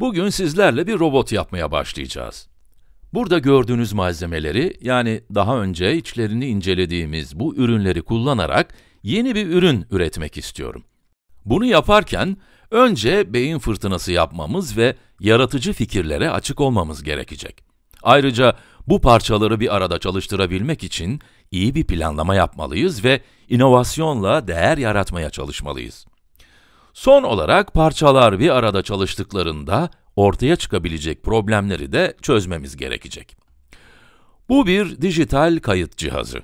Bugün sizlerle bir robot yapmaya başlayacağız. Burada gördüğünüz malzemeleri, yani daha önce içlerini incelediğimiz bu ürünleri kullanarak yeni bir ürün üretmek istiyorum. Bunu yaparken önce beyin fırtınası yapmamız ve yaratıcı fikirlere açık olmamız gerekecek. Ayrıca bu parçaları bir arada çalıştırabilmek için iyi bir planlama yapmalıyız ve inovasyonla değer yaratmaya çalışmalıyız. Son olarak parçalar bir arada çalıştıklarında ortaya çıkabilecek problemleri de çözmemiz gerekecek. Bu bir dijital kayıt cihazı.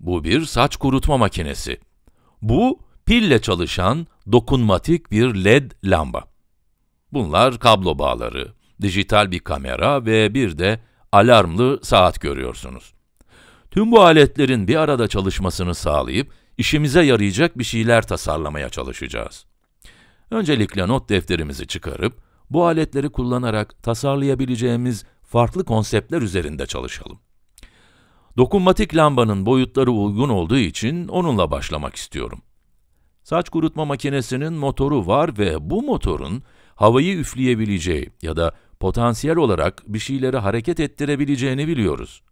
Bu bir saç kurutma makinesi. Bu pille çalışan dokunmatik bir led lamba. Bunlar kablo bağları, dijital bir kamera ve bir de alarmlı saat görüyorsunuz. Tüm bu aletlerin bir arada çalışmasını sağlayıp işimize yarayacak bir şeyler tasarlamaya çalışacağız. Öncelikle not defterimizi çıkarıp, bu aletleri kullanarak tasarlayabileceğimiz farklı konseptler üzerinde çalışalım. Dokunmatik lambanın boyutları uygun olduğu için onunla başlamak istiyorum. Saç kurutma makinesinin motoru var ve bu motorun havayı üfleyebileceği ya da potansiyel olarak bir şeyleri hareket ettirebileceğini biliyoruz.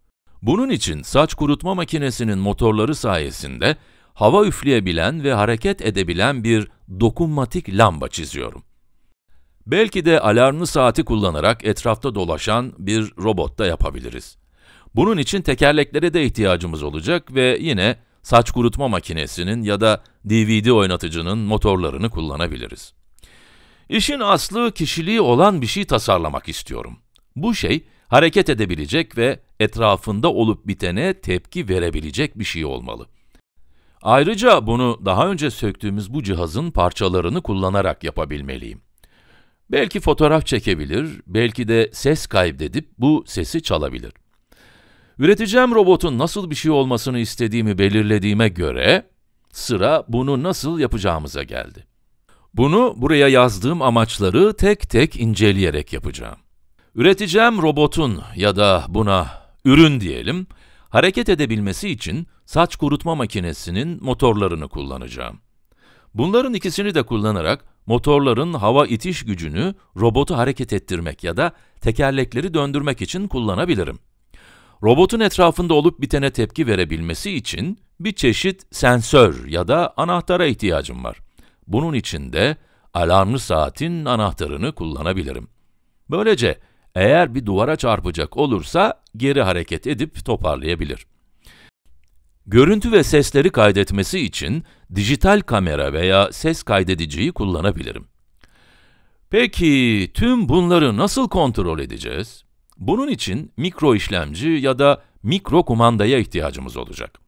Bunun için saç kurutma makinesinin motorları sayesinde hava üfleyebilen ve hareket edebilen bir dokunmatik lamba çiziyorum. Belki de alarmlı saati kullanarak etrafta dolaşan bir robot da yapabiliriz. Bunun için tekerleklere de ihtiyacımız olacak ve yine saç kurutma makinesinin ya da DVD oynatıcının motorlarını kullanabiliriz. İşin aslı kişiliği olan bir şey tasarlamak istiyorum. Bu şey hareket edebilecek ve etrafında olup bitene tepki verebilecek bir şey olmalı. Ayrıca bunu daha önce söktüğümüz bu cihazın parçalarını kullanarak yapabilmeliyim. Belki fotoğraf çekebilir, belki de ses kaydedip bu sesi çalabilir. Üreteceğim robotun nasıl bir şey olmasını istediğimi belirlediğime göre sıra bunu nasıl yapacağımıza geldi. Bunu buraya yazdığım amaçları tek tek inceleyerek yapacağım. Üreteceğim robotun ya da buna ürün diyelim, Hareket edebilmesi için saç kurutma makinesinin motorlarını kullanacağım. Bunların ikisini de kullanarak motorların hava itiş gücünü robotu hareket ettirmek ya da tekerlekleri döndürmek için kullanabilirim. Robotun etrafında olup bitene tepki verebilmesi için bir çeşit sensör ya da anahtara ihtiyacım var. Bunun için de alarmlı saatin anahtarını kullanabilirim. Böylece eğer bir duvara çarpacak olursa geri hareket edip toparlayabilir. Görüntü ve sesleri kaydetmesi için dijital kamera veya ses kaydediciyi kullanabilirim. Peki tüm bunları nasıl kontrol edeceğiz? Bunun için mikro işlemci ya da mikro kumandaya ihtiyacımız olacak.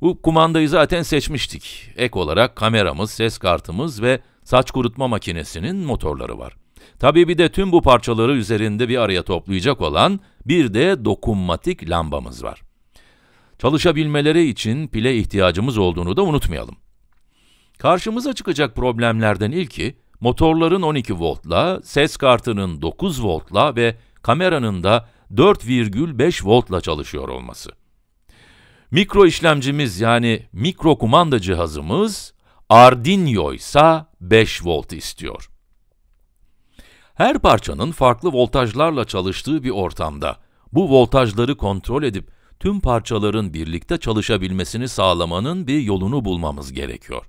Bu kumandayı zaten seçmiştik. Ek olarak kameramız, ses kartımız ve saç kurutma makinesinin motorları var. Tabii bir de tüm bu parçaları üzerinde bir araya toplayacak olan bir de dokunmatik lambamız var. Çalışabilmeleri için pile ihtiyacımız olduğunu da unutmayalım. Karşımıza çıkacak problemlerden ilki, motorların 12 voltla, ses kartının 9 voltla ve kameranın da 4,5 voltla çalışıyor olması. Mikro işlemcimiz yani mikro kumanda cihazımız Arduino ise 5 volt istiyor. Her parçanın farklı voltajlarla çalıştığı bir ortamda bu voltajları kontrol edip tüm parçaların birlikte çalışabilmesini sağlamanın bir yolunu bulmamız gerekiyor.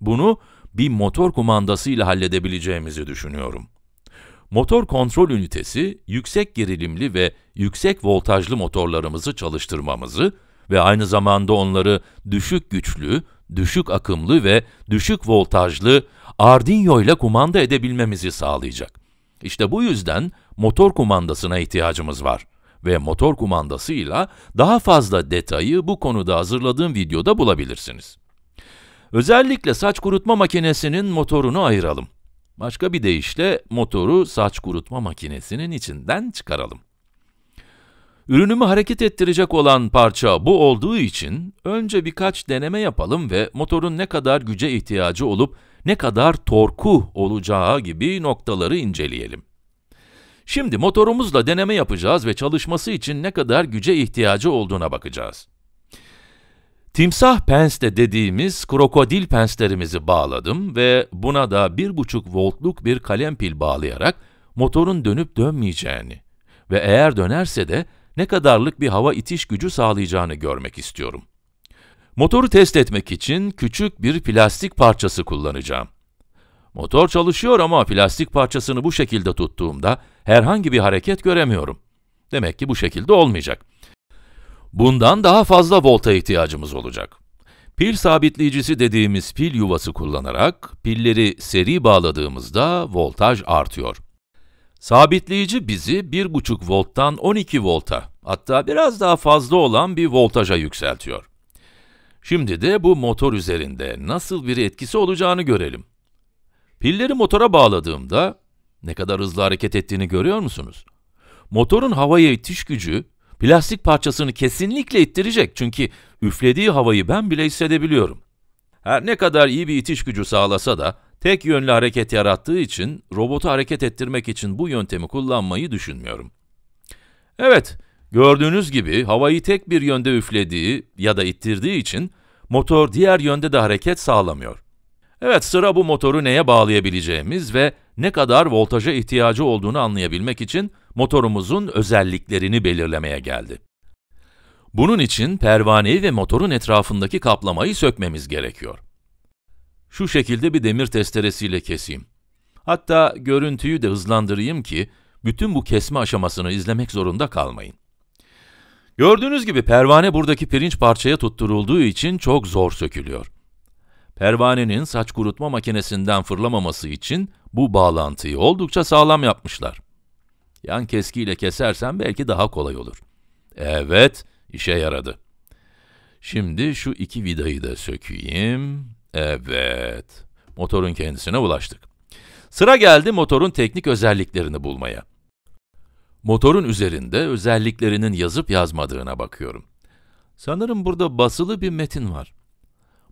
Bunu bir motor kumandası ile halledebileceğimizi düşünüyorum. Motor kontrol ünitesi, yüksek gerilimli ve yüksek voltajlı motorlarımızı çalıştırmamızı ve aynı zamanda onları düşük güçlü, düşük akımlı ve düşük voltajlı Arduino ile kumanda edebilmemizi sağlayacak. İşte bu yüzden motor kumandasına ihtiyacımız var ve motor kumandasıyla daha fazla detayı bu konuda hazırladığım videoda bulabilirsiniz. Özellikle saç kurutma makinesinin motorunu ayıralım. Başka bir deyişle motoru saç kurutma makinesinin içinden çıkaralım. Ürünümü hareket ettirecek olan parça bu olduğu için önce birkaç deneme yapalım ve motorun ne kadar güce ihtiyacı olup ne kadar torku olacağı gibi noktaları inceleyelim. Şimdi motorumuzla deneme yapacağız ve çalışması için ne kadar güce ihtiyacı olduğuna bakacağız. Timsah pensle dediğimiz krokodil penslerimizi bağladım ve buna da 1,5 voltluk bir kalem pil bağlayarak motorun dönüp dönmeyeceğini ve eğer dönerse de ne kadarlık bir hava itiş gücü sağlayacağını görmek istiyorum. Motoru test etmek için küçük bir plastik parçası kullanacağım. Motor çalışıyor ama plastik parçasını bu şekilde tuttuğumda herhangi bir hareket göremiyorum. Demek ki bu şekilde olmayacak. Bundan daha fazla volta ihtiyacımız olacak. Pil sabitleyicisi dediğimiz pil yuvası kullanarak pilleri seri bağladığımızda voltaj artıyor. Sabitleyici bizi 1,5 volttan 12 volta, hatta biraz daha fazla olan bir voltaja yükseltiyor. Şimdi de bu motor üzerinde nasıl bir etkisi olacağını görelim. Pilleri motora bağladığımda ne kadar hızlı hareket ettiğini görüyor musunuz? Motorun havaya itiş gücü plastik parçasını kesinlikle ittirecek çünkü üflediği havayı ben bile hissedebiliyorum. Her ne kadar iyi bir itiş gücü sağlasa da tek yönlü hareket yarattığı için robotu hareket ettirmek için bu yöntemi kullanmayı düşünmüyorum. Evet, Gördüğünüz gibi havayı tek bir yönde üflediği ya da ittirdiği için motor diğer yönde de hareket sağlamıyor. Evet sıra bu motoru neye bağlayabileceğimiz ve ne kadar voltaja ihtiyacı olduğunu anlayabilmek için motorumuzun özelliklerini belirlemeye geldi. Bunun için pervaneyi ve motorun etrafındaki kaplamayı sökmemiz gerekiyor. Şu şekilde bir demir testeresiyle keseyim. Hatta görüntüyü de hızlandırayım ki bütün bu kesme aşamasını izlemek zorunda kalmayın. Gördüğünüz gibi pervane buradaki pirinç parçaya tutturulduğu için çok zor sökülüyor. Pervanenin saç kurutma makinesinden fırlamaması için bu bağlantıyı oldukça sağlam yapmışlar. Yan keskiyle kesersen belki daha kolay olur. Evet, işe yaradı. Şimdi şu iki vidayı da sökeyim. Evet, motorun kendisine ulaştık. Sıra geldi motorun teknik özelliklerini bulmaya. Motorun üzerinde özelliklerinin yazıp yazmadığına bakıyorum. Sanırım burada basılı bir metin var.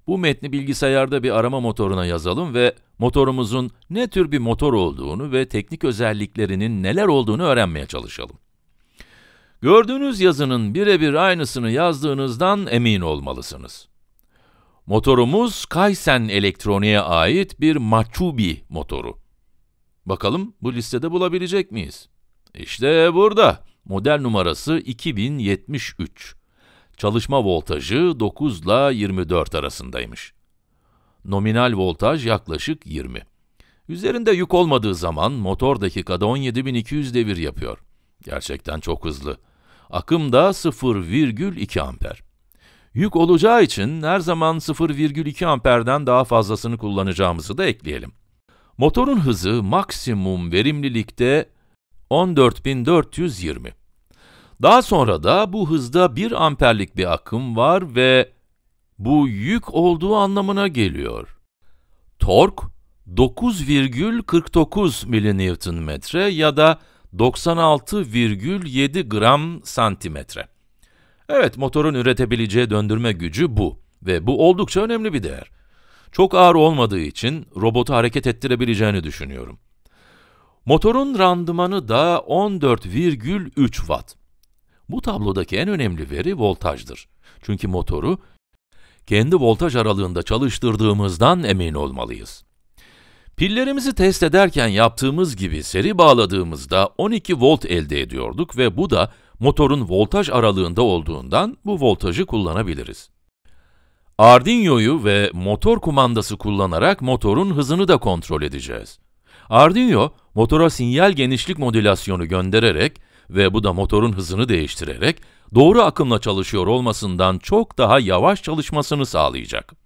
Bu metni bilgisayarda bir arama motoruna yazalım ve motorumuzun ne tür bir motor olduğunu ve teknik özelliklerinin neler olduğunu öğrenmeye çalışalım. Gördüğünüz yazının birebir aynısını yazdığınızdan emin olmalısınız. Motorumuz Kaysen Elektroniğe ait bir Machubi motoru. Bakalım bu listede bulabilecek miyiz? İşte burada. Model numarası 2073. Çalışma voltajı 9 ile 24 arasındaymış. Nominal voltaj yaklaşık 20. Üzerinde yük olmadığı zaman motor dakikada 17200 devir yapıyor. Gerçekten çok hızlı. Akım da 0,2 amper. Yük olacağı için her zaman 0,2 amperden daha fazlasını kullanacağımızı da ekleyelim. Motorun hızı maksimum verimlilikte 14420. Daha sonra da bu hızda 1 amperlik bir akım var ve bu yük olduğu anlamına geliyor. Tork 9,49 mNm ya da 96,7 gram santimetre. Evet, motorun üretebileceği döndürme gücü bu ve bu oldukça önemli bir değer. Çok ağır olmadığı için robotu hareket ettirebileceğini düşünüyorum. Motorun randımanı da 14,3 watt. Bu tablodaki en önemli veri voltajdır. Çünkü motoru kendi voltaj aralığında çalıştırdığımızdan emin olmalıyız. Pillerimizi test ederken yaptığımız gibi seri bağladığımızda 12 volt elde ediyorduk ve bu da motorun voltaj aralığında olduğundan bu voltajı kullanabiliriz. Arduino'yu ve motor kumandası kullanarak motorun hızını da kontrol edeceğiz. Arduino, motora sinyal genişlik modülasyonu göndererek ve bu da motorun hızını değiştirerek doğru akımla çalışıyor olmasından çok daha yavaş çalışmasını sağlayacak.